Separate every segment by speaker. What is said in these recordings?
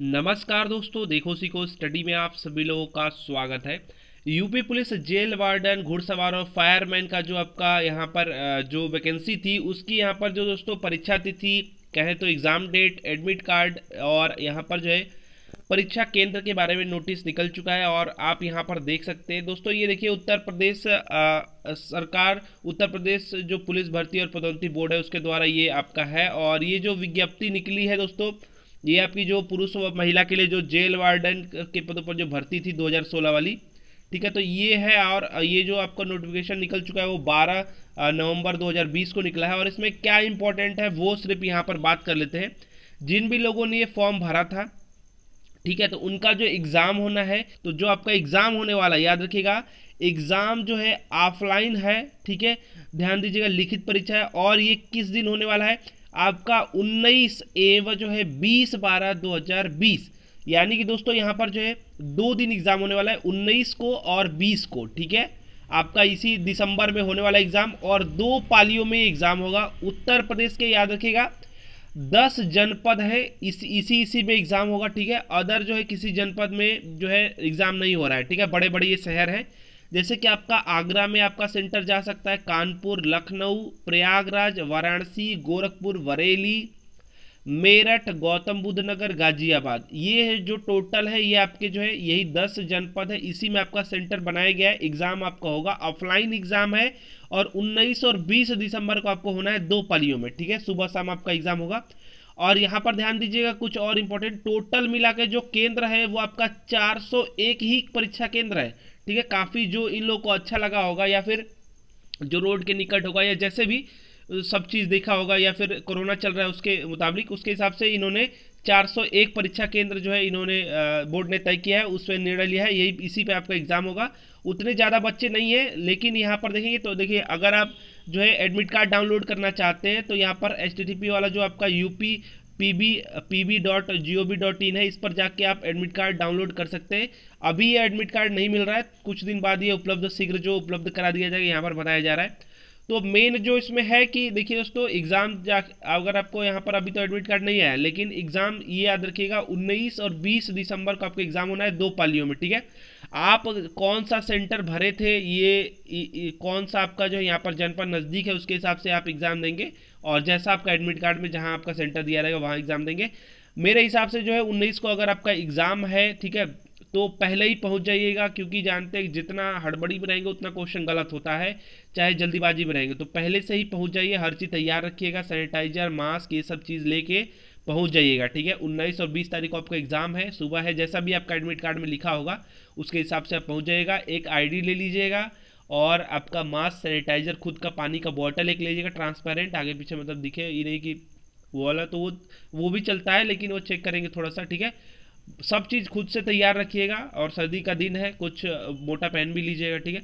Speaker 1: नमस्कार दोस्तों देखो सीखो स्टडी में आप सभी लोगों का स्वागत है यूपी पुलिस जेल वार्डन घुड़सवार और फायरमैन का जो आपका यहाँ पर जो वैकेंसी थी उसकी यहाँ पर जो दोस्तों परीक्षा तिथि कहें तो एग्ज़ाम डेट एडमिट कार्ड और यहाँ पर जो है परीक्षा केंद्र के बारे में नोटिस निकल चुका है और आप यहाँ पर देख सकते हैं दोस्तों ये देखिए उत्तर प्रदेश सरकार उत्तर प्रदेश जो पुलिस भर्ती और पदोन्नति बोर्ड है उसके द्वारा ये आपका है और ये जो विज्ञप्ति निकली है दोस्तों ये आपकी जो पुरुष व महिला के लिए जो जेल वार्डन के पदों पर जो भर्ती थी 2016 वाली ठीक है तो ये है और ये जो आपका नोटिफिकेशन निकल चुका है वो 12 नवंबर 2020 को निकला है और इसमें क्या इंपॉर्टेंट है वो सिर्फ यहाँ पर बात कर लेते हैं जिन भी लोगों ने ये फॉर्म भरा था ठीक है तो उनका जो एग्ज़ाम होना है तो जो आपका एग्ज़ाम होने वाला याद रखिएगा एग्ज़ाम जो है ऑफलाइन है ठीक है ध्यान दीजिएगा लिखित परीक्षा है और ये किस दिन होने वाला है आपका 19 ए व जो है 20 बारह 2020 यानी कि दोस्तों यहाँ पर जो है दो दिन एग्ज़ाम होने वाला है 19 को और 20 को ठीक है आपका इसी दिसंबर में होने वाला एग्ज़ाम और दो पालियों में एग्ज़ाम होगा उत्तर प्रदेश के याद रखिएगा दस जनपद है इस इसी इसी में एग्ज़ाम होगा ठीक है अदर जो है किसी जनपद में जो है एग्ज़ाम नहीं हो रहा है ठीक है बड़े बड़े ये शहर हैं जैसे कि आपका आगरा में आपका सेंटर जा सकता है कानपुर लखनऊ प्रयागराज वाराणसी गोरखपुर बरेली मेरठ गौतम बुद्ध नगर गाजियाबाद ये है जो टोटल है ये आपके जो है यही दस जनपद है इसी में आपका सेंटर बनाया गया है एग्ज़ाम आपका होगा ऑफलाइन एग्ज़ाम है और 19 और 20 दिसंबर को आपको होना है दो पालियों में ठीक है सुबह शाम आपका एग्ज़ाम होगा और यहाँ पर ध्यान दीजिएगा कुछ और इम्पोर्टेंट टोटल मिला के जो केंद्र है वो आपका चार ही परीक्षा केंद्र है ठीक है काफ़ी जो इन लोग को अच्छा लगा होगा या फिर जो रोड के निकट होगा या जैसे भी सब चीज़ देखा होगा या फिर कोरोना चल रहा है उसके मुताबिक उसके हिसाब से इन्होंने 401 परीक्षा केंद्र जो है इन्होंने बोर्ड ने तय किया है उस पर निर्णय लिया है यही इसी पे आपका एग्ज़ाम होगा उतने ज़्यादा बच्चे नहीं हैं लेकिन यहाँ पर देखेंगे तो देखिए अगर आप जो है एडमिट कार्ड डाउनलोड करना चाहते हैं तो यहाँ पर एच वाला जो आपका UP P B P dot G O dot in है इस पर जाके आप एडमिट कार्ड डाउनलोड कर सकते हैं अभी ये एडमिट कार्ड नहीं मिल रहा है कुछ दिन बाद ये उपलब्ध शीघ्र जो उपलब्ध करा दिया जाएगा यहाँ पर बताया जा रहा है तो मेन जो इसमें है कि देखिए दोस्तों एग्ज़ाम जा अगर आपको यहाँ पर अभी तो एडमिट कार्ड नहीं आया लेकिन एग्ज़ाम ये याद रखिएगा 19 और 20 दिसंबर को आपको एग्ज़ाम होना है दो पालियों में ठीक है आप कौन सा सेंटर भरे थे ये इ, इ, कौन सा आपका जो है यहाँ पर जनपद नज़दीक है उसके हिसाब से आप एग्ज़ाम देंगे और जैसा आपका एडमिट कार्ड में जहाँ आपका सेंटर दिया रहेगा वहाँ एग्ज़ाम देंगे मेरे हिसाब से जो है उन्नीस को अगर आपका एग्ज़ाम है ठीक है तो पहले ही पहुँच जाइएगा क्योंकि जानते हैं जितना हड़बड़ी में रहेंगे उतना क्वेश्चन गलत होता है चाहे जल्दीबाजी में रहेंगे तो पहले से ही पहुँच जाइए हर चीज़ तैयार रखिएगा सैनिटाइजर मास्क ये सब चीज़ लेके पहुंच जाइएगा ठीक है उन्नीस और बीस तारीख को आपका एग्ज़ाम है सुबह है जैसा भी आपका एडमिट कार्ड में लिखा होगा उसके हिसाब से आप पहुँच जाइएगा एक आई ले लीजिएगा और आपका मास्क सैनिटाइज़र खुद का पानी का बॉटल एक लीजिएगा ट्रांसपेरेंट आगे पीछे मतलब दिखे ये नहीं कि वो वाला तो वो वो भी चलता है लेकिन वो चेक करेंगे थोड़ा सा ठीक है सब चीज़ खुद से तैयार रखिएगा और सर्दी का दिन है कुछ मोटा पेन भी लीजिएगा ठीक है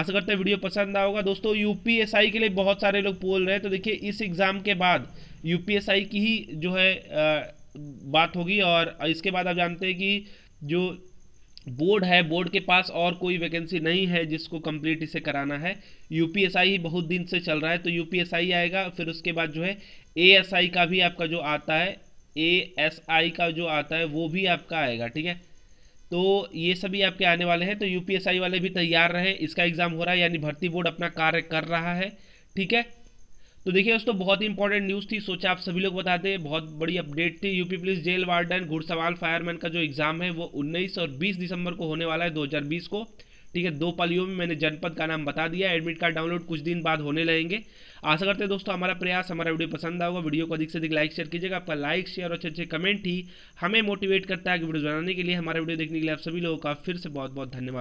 Speaker 1: आशा करते हैं वीडियो पसंद आओगा दोस्तों यूपीएसआई के लिए बहुत सारे लोग बोल रहे हैं तो देखिए इस एग्ज़ाम के बाद यूपीएसआई की ही जो है बात होगी और इसके बाद आप जानते हैं कि जो बोर्ड है बोर्ड के पास और कोई वैकेंसी नहीं है जिसको कम्प्लीट इसे कराना है यूपीएसआई बहुत दिन से चल रहा है तो यूपीएसआई आएगा फिर उसके बाद जो है ए का भी आपका जो आता है ए का जो आता है वो भी आपका आएगा ठीक है तो ये सभी आपके आने वाले हैं तो यूपीएसआई वाले भी तैयार रहे इसका एग्ज़ाम हो रहा है यानी भर्ती बोर्ड अपना कार्य कर रहा है ठीक है तो देखिए दोस्तों बहुत ही इंपॉर्टेंट न्यूज़ थी सोचा आप सभी लोग बता दें बहुत बड़ी अपडेट थी यूपी पुलिस जेल वार्डन घुड़सवाल फायरमैन का जो एग्ज़ाम है वो 19 और 20 दिसंबर को होने वाला है 2020 को ठीक है दो पालियों में मैंने जनपद का नाम बता दिया एडमिट कार्ड डाउनलोड कुछ दिन बाद होने लगेंगे आशा करते हैं दोस्तों हमारा प्रयास हमारा वीडियो पसंद आएगा वीडियो को अधिक से अधिक लाइक शेयर कीजिएगा आपका लाइक शेयर और अच्छे अच्छे कमेंट ही हमें मोटिवेट करता है कि वीडियो बनाने के लिए हमारा वीडियो देखने के लिए आप सभी लोगों का फिर से बहुत बहुत धन्यवाद